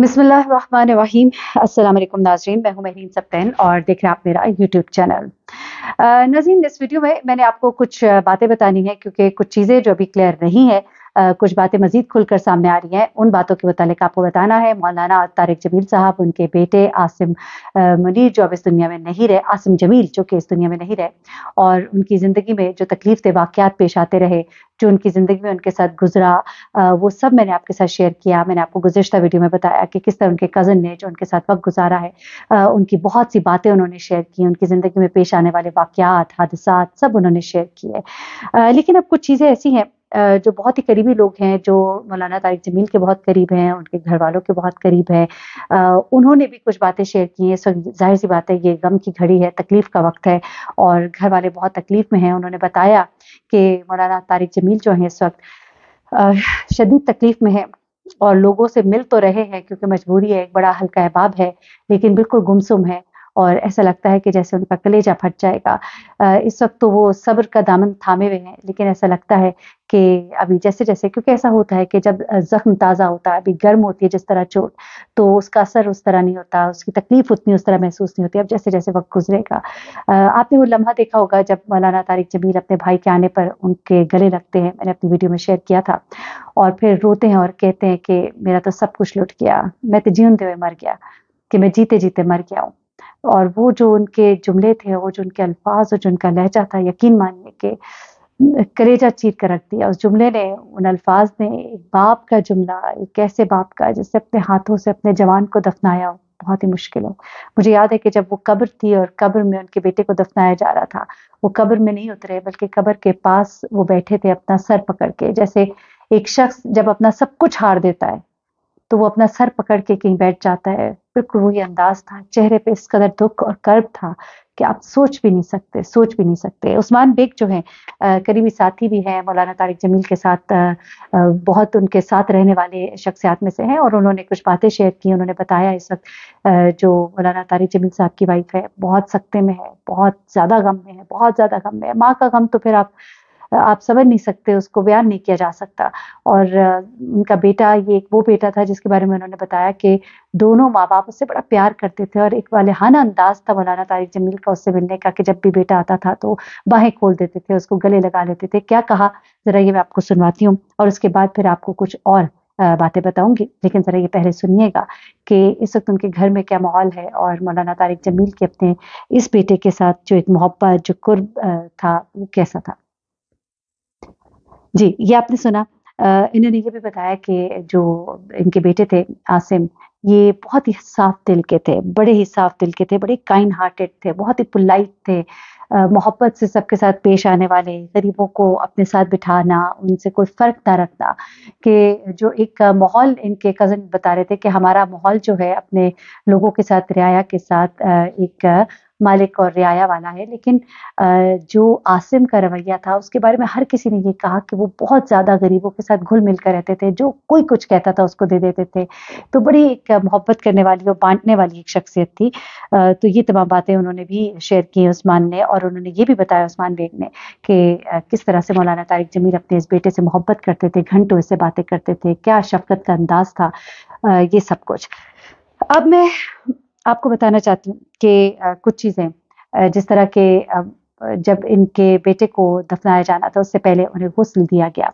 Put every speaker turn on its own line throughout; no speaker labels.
बिसमीम अल्लाम नाजरीन मैं हूं महरीन सप्तैन और देख रहे हैं आप मेरा यूट्यूब चैनल नाजीन इस वीडियो में मैंने आपको कुछ बातें बतानी है क्योंकि कुछ चीज़ें जो अभी क्लियर नहीं है कुछ बातें मजीद खुलकर सामने आ रही हैं उन बातों के मुतल आपको बताना है मौलाना तारिक जमील साहब उनके बेटे आसिम मुनीर जो अब इस दुनिया में नहीं रहे आसिम जमील जो कि इस दुनिया में नहीं रहे और उनकी ज़िंदगी में जो तकलीफ थे वाकत पेश आते रहे जो उनकी ज़िंदगी में उनके साथ गुजरा वो सब मैंने आपके साथ शेयर किया मैंने आपको गुजशत वीडियो में बताया कि किस तरह उनके कज़न ने जो उनके साथ वक्त गुजारा है उनकी बहुत सी बातें उन्होंने शेयर की उनकी ज़िंदगी में पेश आने वाले वाक़ात हादसा सब उन्होंने शेयर किए लेकिन अब कुछ चीज़ें ऐसी हैं जो बहुत ही करीबी लोग हैं जो मौलाना तारिक जमील के बहुत करीब हैं उनके घर वालों के बहुत करीब हैं उन्होंने भी कुछ बातें शेयर की हैं जाहिर सी बात है ये गम की घड़ी है तकलीफ़ का वक्त है और घर वाले बहुत तकलीफ़ में हैं उन्होंने बताया कि मौलाना तारिक जमील जो हैं इस वक्त शदीद तकलीफ़ में है और लोगों से मिल तो रहे हैं क्योंकि मजबूरी है एक बड़ा हल्का अहबाब है लेकिन बिल्कुल गुमसुम है और ऐसा लगता है कि जैसे उनका कलेजा फट जाएगा इस वक्त तो वो सब्र का दामन थामे हुए हैं लेकिन ऐसा लगता है कि अभी जैसे जैसे क्योंकि ऐसा होता है कि जब जख्म ताज़ा होता है अभी गर्म होती है जिस तरह चोट तो उसका असर उस तरह नहीं होता उसकी तकलीफ उतनी उस तरह महसूस नहीं होती अब जैसे जैसे वक्त गुजरेगा आपने वो लम्हा देखा होगा जब मौलाना तारिक जमील अपने भाई के आने पर उनके गले लगते हैं मैंने अपनी वीडियो में शेयर किया था और फिर रोते हैं और कहते हैं कि मेरा तो सब कुछ लुट गया मैं तो जीवन हुए मर गया कि मैं जीते जीते मर गया हूँ और वो जो उनके जुमले थे वो जो उनके अल्फाज और जो उनका लहजा था यकीन मानिए कि करेजा चीर कर रख दिया उस जुमले ने उन अल्फाज ने एक बाप का जुमला एक ऐसे बाप का जिससे अपने हाथों से अपने जवान को दफनाया बहुत ही मुश्किल हो मुझे याद है कि जब वो कब्र थी और कब्र में उनके बेटे को दफनाया जा रहा था वो कब्र में नहीं उतरे बल्कि कब्र के पास वो बैठे थे अपना सर पकड़ के जैसे एक शख्स जब अपना सब कुछ हार देता है तो वो अपना सर पकड़ के कहीं बैठ जाता है बिल्कुल वही अंदाज था चेहरे पे इस कदर दुख और कर्ब था कि आप सोच भी नहीं सकते सोच भी नहीं सकते उस्मान बेग जो है करीबी साथी भी हैं मौलाना तारिक जमील के साथ आ, बहुत उनके साथ रहने वाले शख्सियात में से हैं और उन्होंने कुछ बातें शेयर की उन्होंने बताया इस वक्त जो मौलाना तारिक जमील साहब की वाइफ है बहुत सख्ते में है बहुत ज़्यादा गम में है बहुत ज़्यादा गम में है माँ का गम तो फिर आप आप समझ नहीं सकते उसको बयान नहीं किया जा सकता और उनका बेटा ये एक वो बेटा था जिसके बारे में उन्होंने बताया कि दोनों माँ बाप उससे बड़ा प्यार करते थे और एक वालहाना अंदाज था मौलाना तारिक जमील का उससे मिलने का कि जब भी बेटा आता था तो बाहें खोल देते थे उसको गले लगा लेते थे क्या कहा ज़रा ये मैं आपको सुनवाती हूँ और उसके बाद फिर आपको कुछ और बातें बताऊंगी लेकिन ज़रा ये पहले सुनिएगा कि इस वक्त उनके घर में क्या माहौल है और मौलाना तारिक जमील के अपने इस बेटे के साथ जो एक मोहब्बत जो कुर्ब था वो कैसा था जी, ये आपने सुना इन्होंने ये भी बताया कि जो इनके बेटे थे आसिम, ये बहुत ही साफ़ दिल के थे, बड़े ही साफ़ दिल के थे, बड़े काइंड हार्टेड थे, बहुत ही पोलाइट थे। मोहब्बत से सबके साथ पेश आने वाले, गरीबों को अपने साथ बिठाना, उनसे कोई फ़र्क ना रखना, कि जो एक माहौल इनके कजन बता रहे थे कि हमारा माहौल जो है अपने लोगों के साथ, रियाया के साथ एक मालिक और रियाया वाला है लेकिन जो आसिम का रवैया था उसके बारे में हर किसी ने ये कहा कि वो बहुत ज़्यादा गरीबों के साथ घुल मिलकर रहते थे जो कोई कुछ कहता था उसको दे देते थे तो बड़ी एक मोहब्बत करने वाली और बांटने वाली एक शख्सियत थी तो ये तमाम बातें उन्होंने भी शेयर की उस्मान ने और उन्होंने ये भी बताया उस्मान बेग ने कि किस तरह से मौलाना तारिक जमीर अपने इस बेटे से मोहब्बत करते थे घंटों इससे बातें करते थे क्या शफकत का अंदाज था ये सब कुछ अब मैं आपको बताना चाहती हूँ कि कुछ चीज़ें जिस तरह के जब इनके बेटे को दफनाया जाना था उससे पहले उन्हें गुस्ल दिया गया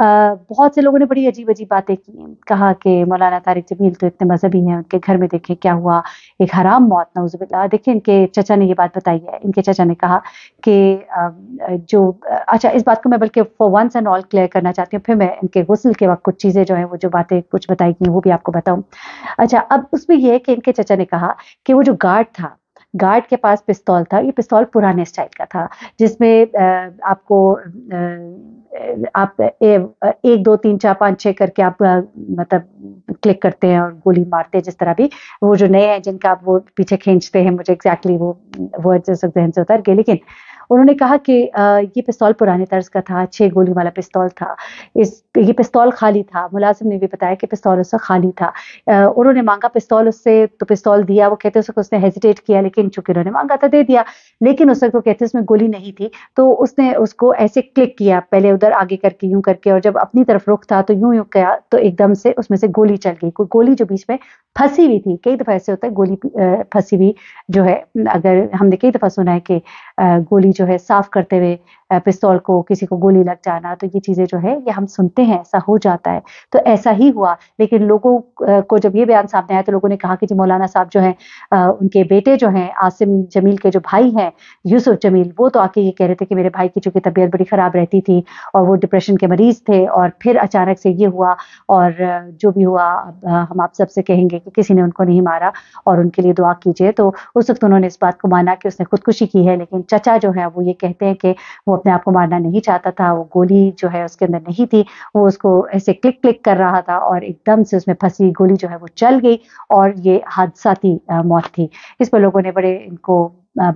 बहुत से लोगों ने बड़ी अजीब अजीब बातें की कहा कि मौलाना तारिक जमील तो इतने मजहबी हैं उनके घर में देखें क्या हुआ एक हराम मौत उजब देखिए इनके चचा ने ये बात बताई है इनके चचा ने कहा कि जो अच्छा इस बात को मैं बल्कि for once and all clear करना चाहती हूँ फिर मैं इनके गुसल के वक्त कुछ चीज़ें जो हैं वो जो बातें कुछ बताई गई वो भी आपको बताऊँ अच्छा अब उसमें यह है कि इनके चचा ने कहा कि वो जो गार्ड था गार्ड के पास पिस्तौल था ये पिस्तौल पुराने स्टाइल का था जिसमें आपको आप ए, एक दो तीन चार पाँच छः करके आप मतलब क्लिक करते हैं और गोली मारते हैं जिस तरह भी वो जो नए हैं जिनका आप वो पीछे खींचते हैं मुझे एग्जैक्टली exactly वो वर्ड जैसे उतर है लेकिन उन्होंने कहा कि ये पिस्तौल पुराने तर्ज का था छः गोली वाला पिस्तौल था इस ये पिस्तौल खाली था मुलाजिम ने भी बताया कि पिस्तौल उससे खाली था उन्होंने मांगा पिस्तौल उससे तो पिस्तौल दिया वो कहते उसको उसने हेजिटेट किया लेकिन चूंकि उन्होंने मांगा था तो दे दिया लेकिन उस वक्त वो कहते उसमें गोली नहीं थी तो उसने उसको ऐसे क्लिक किया पहले उधर आगे करके यूं करके और जब अपनी तरफ रुख था तो यूं यूं किया तो एकदम से उसमें से गोली चल गई कोई गोली जो बीच में फंसी हुई थी कई दफ़ा ऐसे होता है गोली फंसी हुई जो है अगर हमने कई दफ़ा सुना है कि गोली जो है साफ करते हुए पिस्तौल को किसी को गोली लग जाना तो ये चीज़ें जो है ये हम सुनते हैं ऐसा हो जाता है तो ऐसा ही हुआ लेकिन लोगों को जब ये बयान सामने आया तो लोगों ने कहा कि जी मौलाना साहब जो है उनके बेटे जो हैं आसिम जमील के जो भाई हैं यूसुफ जमील वो तो आके ये कह रहे थे कि मेरे भाई की चूंकि तबीयत बड़ी ख़राब रहती थी और वो डिप्रेशन के मरीज़ थे और फिर अचानक से ये हुआ और जो भी हुआ हम आप सबसे कहेंगे कि किसी ने उनको नहीं मारा और उनके लिए दुआ कीजिए तो उस वक्त उन्होंने इस बात को माना कि उसने खुदकुशी की है लेकिन चचा जो है वो ये कहते हैं कि वो अपने आप को मारना नहीं चाहता था वो गोली जो है उसके अंदर नहीं थी वो उसको ऐसे क्लिक क्लिक कर रहा था और एकदम से उसमें फंसी गोली जो है वो चल गई और ये हादसाती मौत थी इस पर लोगों ने बड़े इनको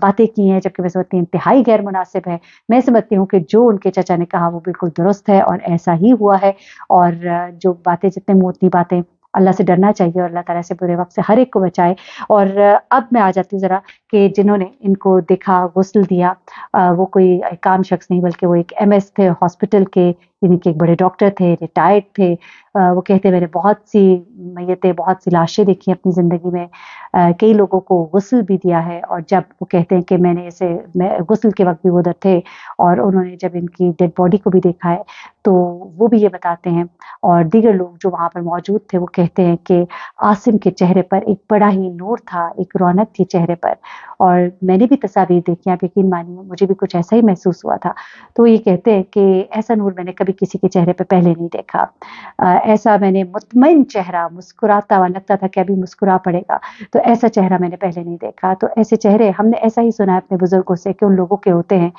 बातें की हैं जबकि मैं समझती हूँ इंतहाई गैर मुनासिब है मैं समझती हूँ कि जो उनके चचा ने कहा वो बिल्कुल दुरुस्त है और ऐसा ही हुआ है और जो बातें जितने मोती बातें अल्लाह से डरना चाहिए और अल्लाह ताला से बुरे वक्त से हर एक को बचाए और अब मैं आ जाती हूँ ज़रा कि जिन्होंने इनको देखा गुसल दिया वो कोई काम शख्स नहीं बल्कि वो एक एम थे हॉस्पिटल के यानी कि एक बड़े डॉक्टर थे रिटायर्ड थे आ, वो कहते मैंने बहुत सी मैतें बहुत सी लाशें देखी अपनी ज़िंदगी में कई लोगों को गसल भी दिया है और जब वो कहते हैं कि मैंने इसे मैं गसल के वक्त भी वो उधर थे और उन्होंने जब इनकी डेड बॉडी को भी देखा है तो वो भी ये बताते हैं और दीगर लोग जो वहाँ पर मौजूद थे वो कहते हैं कि आसिम के चेहरे पर एक बड़ा ही नूर था एक रौनक थी चेहरे पर और मैंने भी तस्वीर देखी आप यकीन मानिए मुझे भी कुछ ऐसा ही महसूस हुआ था तो ये कहते हैं कि ऐसा नूर मैंने कभी किसी के चेहरे पर पहले नहीं देखा ऐसा मैंने मुतमिन चेहरा मुस्कुराता हुआ लगता था कि अभी मुस्कुरा पड़ेगा तो ऐसा चेहरा मैंने पहले नहीं देखा तो ऐसे चेहरे हमने ऐसा ही सुना है अपने बुजुर्गों से कि उन लोगों के होते हैं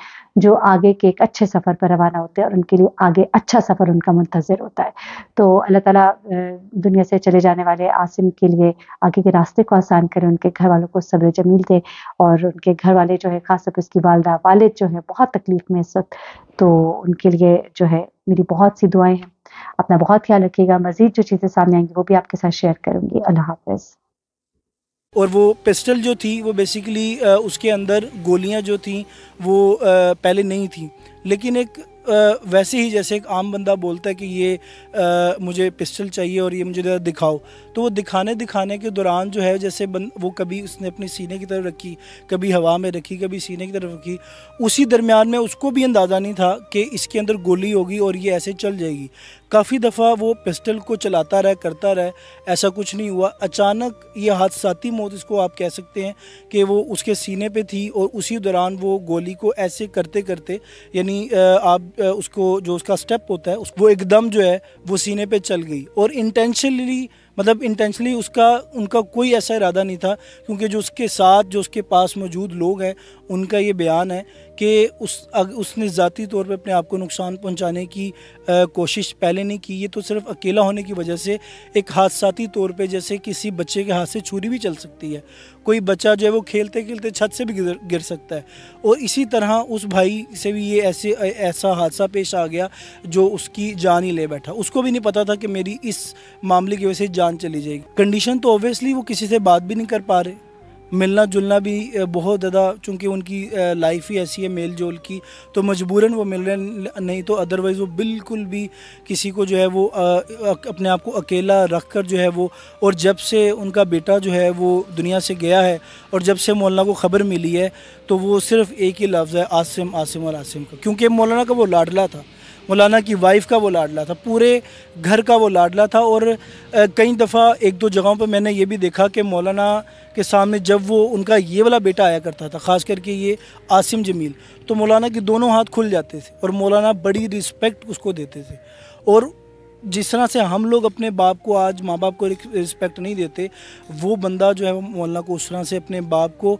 जो आगे के एक अच्छे सफ़र पर रवाना होते हैं और उनके लिए आगे अच्छा सफ़र उनका मुंतजर होता है तो अल्लाह ताला दुनिया से चले जाने वाले आसिम के लिए आगे के रास्ते को आसान करे उनके घर वालों को सब्र जमील दे और उनके घर वाले जो है खासतौर पर उसकी वालदा वालद जो है बहुत तकलीफ में इस वक्त तो उनके लिए जो है मेरी बहुत सी दुआएं हैं अपना बहुत ख्याल रखिएगा मजीद जो चीज़ें सामने आएंगी वो भी आपके साथ शेयर करूंगी अल्लाह हाफिज
और वो पिस्टल जो थी वो बेसिकली उसके अंदर गोलियां जो थी वो पहले नहीं थी लेकिन एक वैसे ही जैसे एक आम बंदा बोलता है कि ये आ, मुझे पिस्टल चाहिए और ये मुझे ज़रा दिखाओ तो वो दिखाने दिखाने के दौरान जो है जैसे बन, वो कभी उसने अपने सीने की तरफ रखी कभी हवा में रखी कभी सीने की तरफ रखी उसी दरमियान में उसको भी अंदाज़ा नहीं था कि इसके अंदर गोली होगी और ये ऐसे चल जाएगी काफ़ी दफ़ा वो पिस्टल को चलाता रहे करता रहे ऐसा कुछ नहीं हुआ अचानक ये हादसाती मौत इसको आप कह सकते हैं कि वो उसके सीने पे थी और उसी दौरान वो गोली को ऐसे करते करते यानी आप उसको जो उसका स्टेप होता है उस वो एकदम जो है वो सीने पे चल गई और इंटेंशनली मतलब इंटेंशनली उसका उनका कोई ऐसा इरादा नहीं था क्योंकि जो उसके साथ जो उसके पास मौजूद लोग हैं उनका ये बयान है कि उस उसने ज़ाती तौर पर अपने आप को नुकसान पहुंचाने की आ, कोशिश पहले नहीं की ये तो सिर्फ अकेला होने की वजह से एक हादसाती तौर पे जैसे किसी बच्चे के हाथ से छुरी भी चल सकती है कोई बच्चा जो है वो खेलते खेलते छत से भी गिर गिर सकता है और इसी तरह उस भाई से भी ये ऐसे ऐसा हादसा पेश आ गया जो उसकी जान ही ले बैठा उसको भी नहीं पता था कि मेरी इस मामले की वजह से जान चली जाएगी कंडीशन तो ऑब्वियसली वो किसी से बात भी नहीं कर पा रहे मिलना जुलना भी बहुत ज़्यादा चूँकि उनकी लाइफ ही ऐसी है मेल जोल की तो मजबूरन वो मिल रहे नहीं तो अदरवाइज़ वो बिल्कुल भी किसी को जो है वो अपने आप को अकेला रख कर जो है वो और जब से उनका बेटा जो है वो दुनिया से गया है और जब से मौलाना को ख़बर मिली है तो वो सिर्फ एक ही लफ्ज़ है आसिम आसिम और आसिम का क्योंकि मौलाना का वो लाडला था मौलाना की वाइफ का वो लाडला था पूरे घर का वो लाडला था और कई दफ़ा एक दो जगहों पर मैंने ये भी देखा कि मौलाना के सामने जब वो उनका ये वाला बेटा आया करता था ख़ास करके ये आसिम जमील तो मौलाना के दोनों हाथ खुल जाते थे और मौलाना बड़ी रिस्पेक्ट उसको देते थे और जिस तरह से हम लोग अपने बाप को आज माँ बाप को रिस्पेक्ट नहीं देते वो बंदा जो है मौलाना को उस तरह से अपने बाप को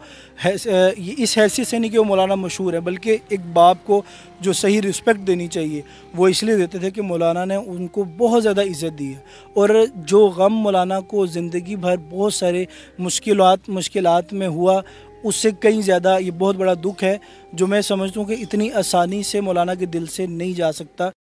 है, इस हैसियत से नहीं कि वो मौलाना मशहूर है बल्कि एक बाप को जो सही रिस्पेक्ट देनी चाहिए वो इसलिए देते थे कि मौलाना ने उनको बहुत ज़्यादा इज़्ज़त दी है और जो गम मौलाना को ज़िंदगी भर बहुत सारे मुश्किल मुश्किल में हुआ उससे कहीं ज़्यादा ये बहुत बड़ा दुख है जो मैं समझता हूँ कि इतनी आसानी से मौलाना के दिल से नहीं जा सकता